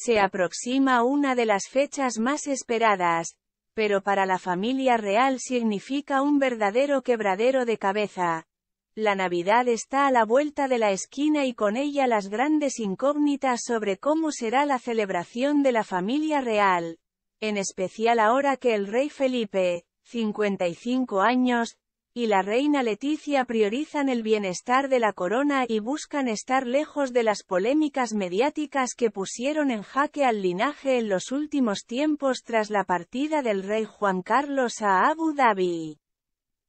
Se aproxima una de las fechas más esperadas, pero para la familia real significa un verdadero quebradero de cabeza. La Navidad está a la vuelta de la esquina y con ella las grandes incógnitas sobre cómo será la celebración de la familia real. En especial ahora que el rey Felipe, 55 años, y la reina Leticia priorizan el bienestar de la corona y buscan estar lejos de las polémicas mediáticas que pusieron en jaque al linaje en los últimos tiempos tras la partida del rey Juan Carlos a Abu Dhabi.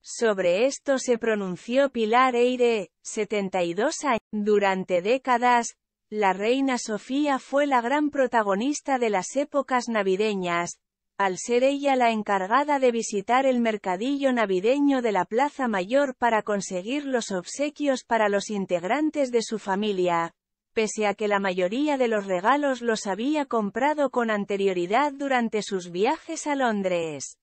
Sobre esto se pronunció Pilar Eire, 72 años. Durante décadas, la reina Sofía fue la gran protagonista de las épocas navideñas, al ser ella la encargada de visitar el mercadillo navideño de la Plaza Mayor para conseguir los obsequios para los integrantes de su familia, pese a que la mayoría de los regalos los había comprado con anterioridad durante sus viajes a Londres.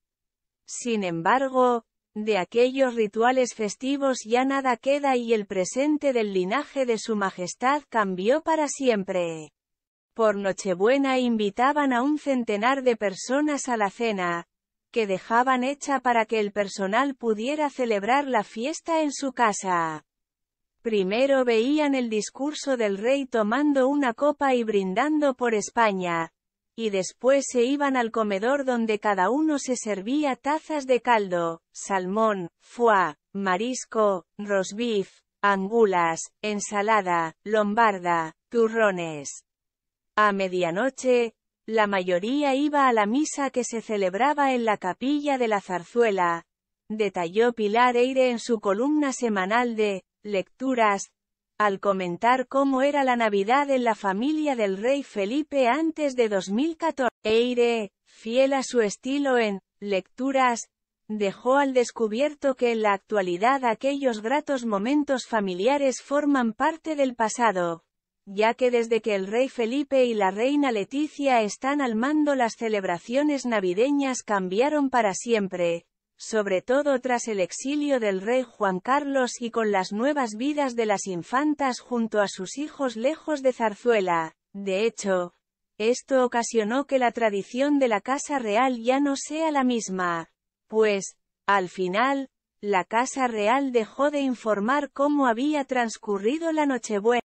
Sin embargo, de aquellos rituales festivos ya nada queda y el presente del linaje de su majestad cambió para siempre. Por Nochebuena invitaban a un centenar de personas a la cena, que dejaban hecha para que el personal pudiera celebrar la fiesta en su casa. Primero veían el discurso del rey tomando una copa y brindando por España, y después se iban al comedor donde cada uno se servía tazas de caldo, salmón, foie, marisco, rosbif, angulas, ensalada, lombarda, turrones. A medianoche, la mayoría iba a la misa que se celebraba en la capilla de la zarzuela, detalló Pilar Eire en su columna semanal de Lecturas, al comentar cómo era la Navidad en la familia del rey Felipe antes de 2014. Eire, fiel a su estilo en Lecturas, dejó al descubierto que en la actualidad aquellos gratos momentos familiares forman parte del pasado ya que desde que el rey Felipe y la reina Leticia están al mando las celebraciones navideñas cambiaron para siempre, sobre todo tras el exilio del rey Juan Carlos y con las nuevas vidas de las infantas junto a sus hijos lejos de Zarzuela. De hecho, esto ocasionó que la tradición de la Casa Real ya no sea la misma, pues, al final, la Casa Real dejó de informar cómo había transcurrido la Nochebuena.